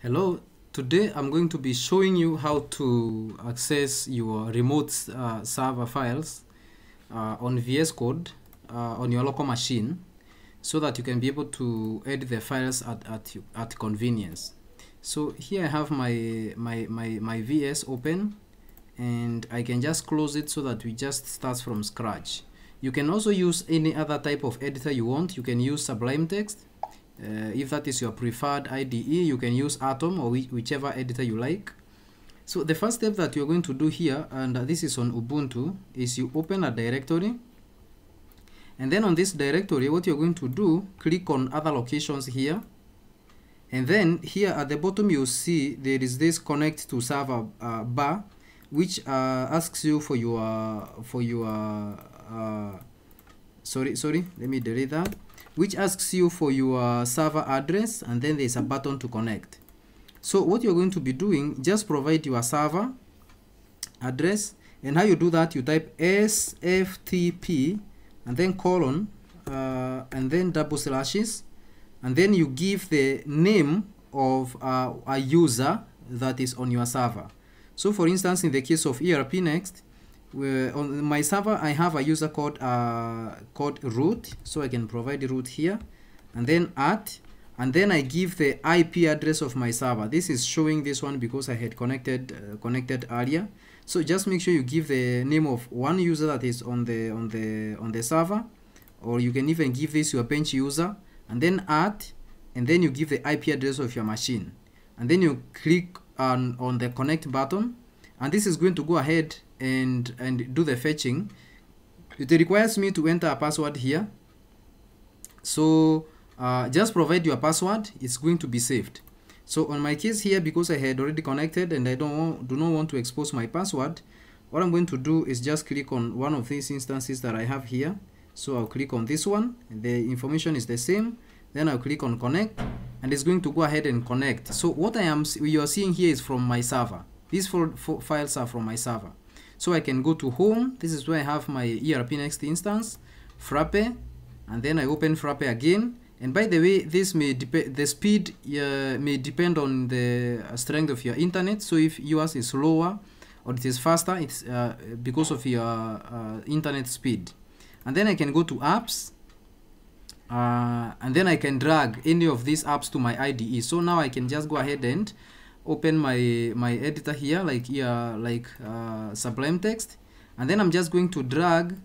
Hello, today I'm going to be showing you how to access your remote uh, server files uh, on VS Code uh, on your local machine so that you can be able to edit the files at, at, at convenience. So here I have my, my, my, my VS open and I can just close it so that we just start from scratch. You can also use any other type of editor you want. You can use Sublime Text uh, if that is your preferred IDE, you can use Atom or whichever editor you like. So the first step that you're going to do here, and this is on Ubuntu, is you open a directory. And then on this directory, what you're going to do, click on other locations here. And then here at the bottom, you see there is this connect to server uh, bar, which uh, asks you for your, for your uh, sorry sorry let me delete that which asks you for your server address and then there's a button to connect so what you're going to be doing just provide your server address and how you do that you type sftp and then colon uh, and then double slashes and then you give the name of uh, a user that is on your server so for instance in the case of erp next on my server I have a user code uh, called root so I can provide root here and then add, and then I give the IP address of my server this is showing this one because I had connected uh, connected earlier so just make sure you give the name of one user that is on the on the on the server or you can even give this your bench user and then add, and then you give the IP address of your machine and then you click on, on the connect button and this is going to go ahead and and do the fetching it requires me to enter a password here so uh, just provide your password it's going to be saved so on my case here because I had already connected and I don't do not want to expose my password what I'm going to do is just click on one of these instances that I have here so I'll click on this one the information is the same then I'll click on connect and it's going to go ahead and connect so what I am you are seeing here is from my server these four, four files are from my server so I can go to home. This is where I have my ERP next instance, Frappe, and then I open Frappe again. And by the way, this may depend, the speed uh, may depend on the uh, strength of your internet. So if yours is slower or it is faster, it's uh, because of your uh, internet speed. And then I can go to apps uh, and then I can drag any of these apps to my IDE. So now I can just go ahead and open my my editor here like here like uh, sublime text and then I'm just going to drag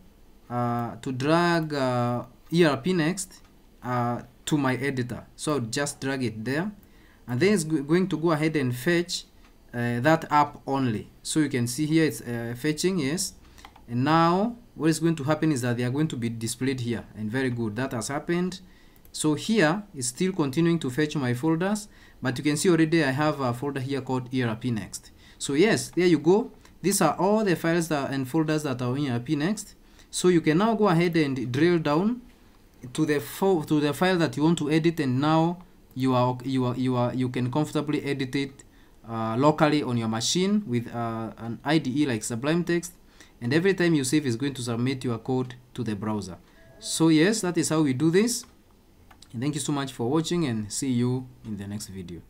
uh, to drag uh, ERP next uh, to my editor so I'll just drag it there and then it's going to go ahead and fetch uh, that app only so you can see here it's uh, fetching yes and now what is going to happen is that they are going to be displayed here and very good that has happened so here it's still continuing to fetch my folders, but you can see already I have a folder here called ERP Next. So yes, there you go. These are all the files that, and folders that are in ERP Next. So you can now go ahead and drill down to the to the file that you want to edit, and now you are you are you are you can comfortably edit it uh, locally on your machine with uh, an IDE like Sublime Text. And every time you save, is going to submit your code to the browser. So yes, that is how we do this. And thank you so much for watching and see you in the next video.